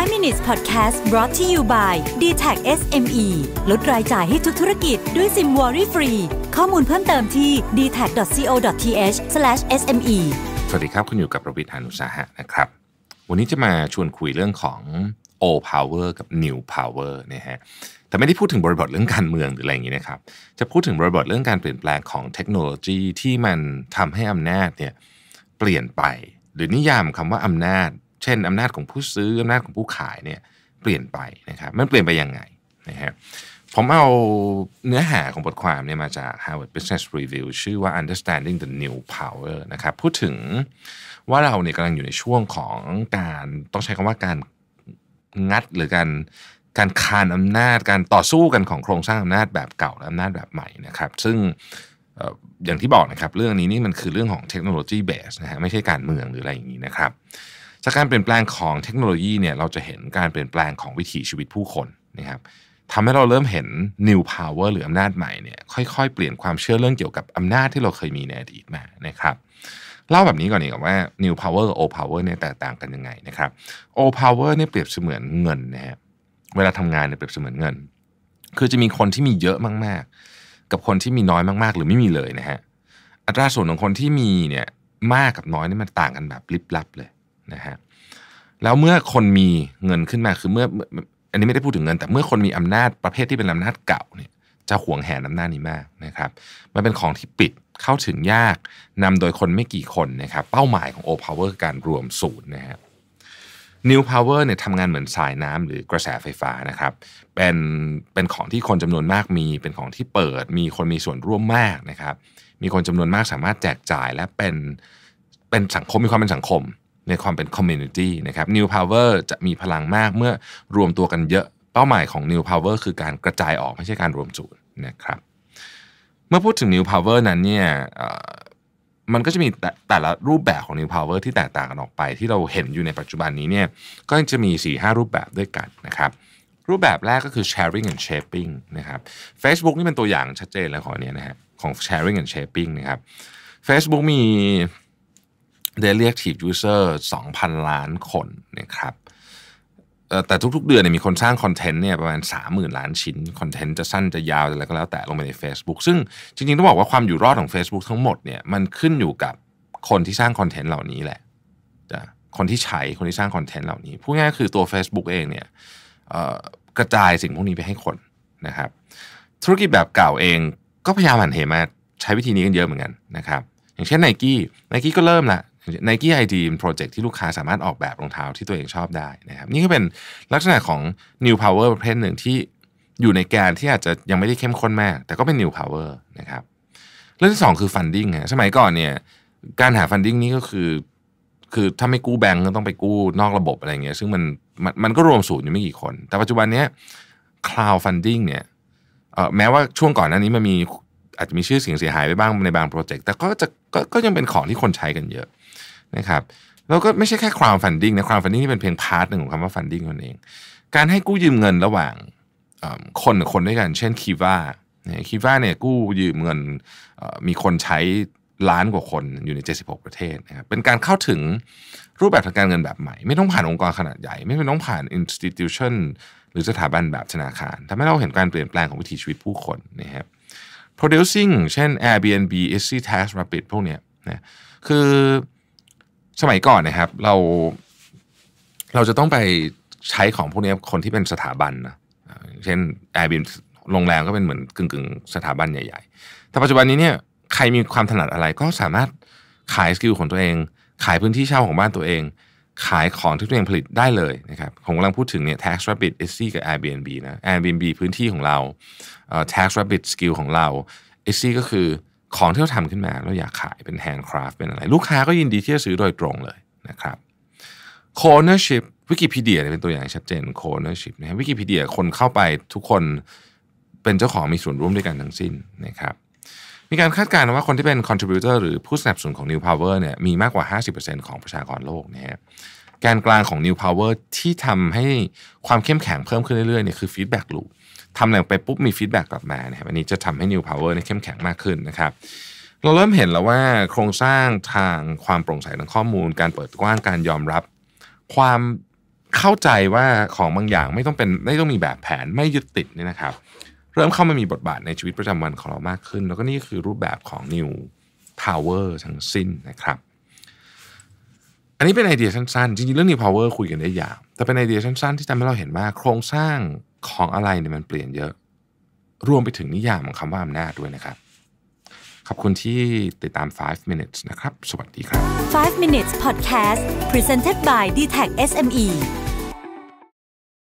5 minutes podcast brought to you by d t a c SME ลดรายจ่ายให้ทุกธุรกิจด้วยซิมวอรี่ฟรีข้อมูลเพิ่มเติมที่ d t a c c o t h s m e สวัสดีครับ คุณอยู่กับประวิทยานุสาหะนะครับ วันนี้จะมาชวนคุยเรื่องของ old power กับ new power นะฮะ แต่ไม่ได้พูดถึงบริบทเรื่องการเมืองหรืออะไรอย่างนี้นะครับ จะพูดถึงบริบทเรื่องการเปลี่ยนแปลงของเทคโนโลยีที่มันทำให้อำนาจเนี่ยเปลี่ยนไป หรือนิยามคำว่าอำนาจเช่น อำนาจของผู้ซื้อ อำนาจของผู้ขายเนี่ยเปลี่ยนไปนะครับ มันเปลี่ยนไปยังไงนะฮะผมเอาเนื้อหาของบทความเนี่ยมาจาก Harvard Business Review ชื่อว่า Understanding the New Power นะครับพูดถึงว่าเราเนี่ยกำลังอยู่ในช่วงของการต้องใช้คำว่าการงัดหรือการการคานอำนาจ การต่อสู้กันของโครงสร้างอำนาจแบบเก่าและอำนาจแบบใหม่นะครับ ซึ่งอย่างที่บอกนะครับ เรื่องนี้นี่มันคือเรื่องของเทคโนโลยีเบสนะฮะไม่ใช่การเมืองหรืออะไรอย่างนี้นะครับจากการเปลี่ยนแปลงของเทคโนโลยีเนี่ยเราจะเห็นการเปลี่ยนแปลงของวิถีชีวิตผู้คนนะครับทำให้เราเริ่มเห็น new power หรืออำนาจใหม่เนี่ยค่อยๆ เปลี่ยนความเชื่อเรื่องเกี่ยวกับอำนาจที่เราเคยมีในอดีตมานะครับเล่าแบบนี้ก่อนดีกว่าว่า new power old power เนี่ยแตกต่างกันยังไงนะครับ old power เนี่ยเปรียบเสมือนเงินนะฮะเวลาทำงานเนี่ยเปรียบเสมือนเงิน คือจะมีคนที่มีเยอะมากๆ กับคนที่มีน้อยมากๆ หรือไม่มีเลยนะฮะอัตราส่วนของคนที่มีเนี่ยมากกับน้อยนี่มันต่างกันแบบลิบลับเลยนะฮะแล้วเมื่อคนมีเงินขึ้นมาคือเมื่ออันนี้ไม่ได้พูดถึงเงิน แต่เมื่อคนมีอำนาจประเภทที่เป็นอานาจเก่าเนี่ยจะหวงแหนอำนาจนี้มากนะครับมันเป็นของที่ปิดเข้าถึงยาก นำโดยคนไม่กี่คนนะครับเป้าหมายของโอพาวเวอร์คือการรวมศูนย์นะฮะนิวพาวเวอร์เนี่ยทำงานเหมือนสายน้ำ หรือกระแสไฟฟ้านะครับเป็นเป็นของที่คนจำนวนมากมีเป็นของที่เปิด มีคนมีส่วนร่วมมากนะครับมีคนจำนวนมากสามารถแจกจ่ายและเป็นเป็นสังคมมีความเป็นสังคมในความเป็นคอมมูนิตี้นะครับนิวพาวเวอร์จะมีพลังมากเมื่อรวมตัวกันเยอะเป้าหมายของนิวพาวเวอร์คือการกระจายออก ไม่ใช่การรวมศูนย์นะครับเมื่อพูดถึงนิวพาวเวอร์นั้นเนี่ยมันก็จะมีแต่แตละรูปแบบของนิวพาวเวอร์ที่แตกต่างกันออกไปที่เราเห็นอยู่ในปัจจุบันนี้เนี่ยก็จะมี 4-5 รูปแบบด้วยกันนะครับ รูปแบบแรกก็คือ sharing and shaping นะครับ Facebook นี่เป็นตัวอย่างชัดเจนเลยของเนี้ยนะฮะของ sharing and shaping นะครับ Facebook มี daily active user 2,000 ล้านคนนะครับแต่ทุกๆเดือนเนี่ยมีคนสร้างคอนเทนต์เนี่ยประมาณ 30,000ล้านชิ้นคอนเทนต์จะสั้นจะยาวอะไรก็แล้วแต่ลงไปใน Facebook ซึ่งจริงๆ ต้องบอกว่าความอยู่รอดของ Facebook ทั้งหมดเนี่ยมันขึ้นอยู่กับคนที่สร้างคอนเทนต์เหล่านี้แหละคนที่ใช้คนที่สร้างคอนเทนต์เหล่านี้พูดง่ายๆคือตัว Facebook เองเนี่ยกระจายสิ่งพวกนี้ไปให้คนนะครับ ธุรกิจแบบเก่าเองก็พยายามหันเหมาใช้วิธีนี้กันเยอะเหมือนกันนะครับ อย่างเช่นไนกี้ไนกี้ก็เริ่มละไนกี้ไอดีมโปรเจกต์ที่ลูกค้าสามารถออกแบบรองเท้าที่ตัวเองชอบได้นะครับนี่ก็เป็นลักษณะของ New Power ประเภทหนึ่งที่อยู่ในแกนที่อาจจะยังไม่ได้เข้มข้นมาก แต่ก็เป็น New Power นะครับเรื่องที่2คือ Funding สมัยก่อนเนี่ยการหา Funding นี่ก็คือคือ ถ้าไม่กู้แบงก์ก็ต้องไปกู้นอกระบบอะไรเงี้ยซึ่งมันมันมันก็รวมศูนย์อยู่ไม่กี่คน แต่ปัจจุบันนี้ Cloud Funding เนี่ยแม้ว่าช่วงก่อนหน้านี้มันมีอาจจะมีชื่อเสียงเสียหายไปบ้างในบางโปรเจกต์แต่ก็จะกก็ยังเป็นของที่คนใช้กันเยอะนะครับแล้วก็ไม่ใช่แค่ความฟันดิ้งนะความฟันดิ้งนี่เป็นเพียงพาร์ทหนึ่งของคำว่าฟันดิ้งนั่นเอง การให้กู้ยืมเงินระหว่างคนกับคนด้วยกัน เช่นคีว่าคีว่าเนี่ยกู้ยืมเงินมีคนใช้ล้านกว่าคนอยู่ใน76ประเทศนะครับเป็นการเข้าถึงรูปแบบทางการเงินแบบใหม่ ไม่ต้องผ่านองค์กรขนาดใหญ่ ไม่ต้องผ่าน i n s t i ิ u t ชันหรือสถาบันแบบธนาคารทำให้เราเห็นการเปลี่ยนแปลงของวิถีชีวิตผู้คนนะครับ producing เช่น Airbnb, s c Tax Rapid พวกเนี้ยนะคือสมัยก่อนนะครับเราเราจะต้องไปใช้ของพวกนี้คนที่เป็นสถาบันนะเช่น Airbnb โรงแรมก็เป็นเหมือนกึ่งๆ สถาบันใหญ่ ๆ แต่ปัจจุบันนี้เนี่ยใครมีความถนัดอะไรก็สามารถขายสกิลของตัวเอง ขายพื้นที่เช่าของบ้านตัวเอง ขายของที่ตัวเองผลิตได้เลยนะครับผมกำลังพูดถึงเนี่ย Tax Rabbit s c กับ Airbnb นะ Airbnb พื้นที่ของเรา Tax Rabbit Skill ของเรา s c ก็คือของที่เราทำขึ้นมาเราอยากขายเป็นแฮนด์คราฟเป็นอะไร ลูกค้าก็ยินดีที่จะซื้อโดยตรงเลยนะครับโคเนอร์ชิพวิกิพีเดียเป็นตัวอย่างชัดเจนโคเนอร์ชิพนะฮะวิกิพีเดียคนเข้าไปทุกคนเป็นเจ้าของมีส่วนร่วมด้วยกันทั้งสิ้นนะครับมีการคาดการณ์ว่าคนที่เป็นคอนทริบิวเตอร์หรือผู้สนับสนุนของ New Power เนี่ยมีมากกว่า 50%ของประชากรโลกนะฮะแกนกลางของ New Power ที่ทำให้ความเข้มแข็งเพิ่มขึ้นเรื่อยๆเนี่ยคือฟีดแบ็กลูปทำอะไรไปปุ๊บมีฟีดแบ็กกลับมานะครับอันนี้จะทำให้ New Power เนี่ยเข้มแข็งมากขึ้นนะครับ เราเริ่มเห็นแล้วว่าโครงสร้างทางความโปร่งใสทางข้อมูล การเปิดกว้างการยอมรับ ความเข้าใจว่าของบางอย่างไม่ต้องเป็นไม่ต้องมีแบบแผนไม่ยึดติดนี่นะครับ เริ่มเข้ามามีบทบาทในชีวิตประจำวันของเรามากขึ้น แล้วก็นี่คือรูปแบบของ New Power ทั้งสิ้นนะครับอันนี้เป็นไอเดียสั้นๆ จริง ๆเรื่องนี้ power คุยกันได้ยาวแต่เป็นไอเดียสั้นๆ ที่ทำให้เราเห็นว่าโครงสร้างของอะไรเนี่ยมันเปลี่ยนเยอะ รวมไปถึงนิยามของคำว่าอำนาจด้วยนะครับ ขอบคุณที่ติดตาม 5 minutes นะครับ สวัสดีครับ 5 minutes podcast presented by d t e c h SME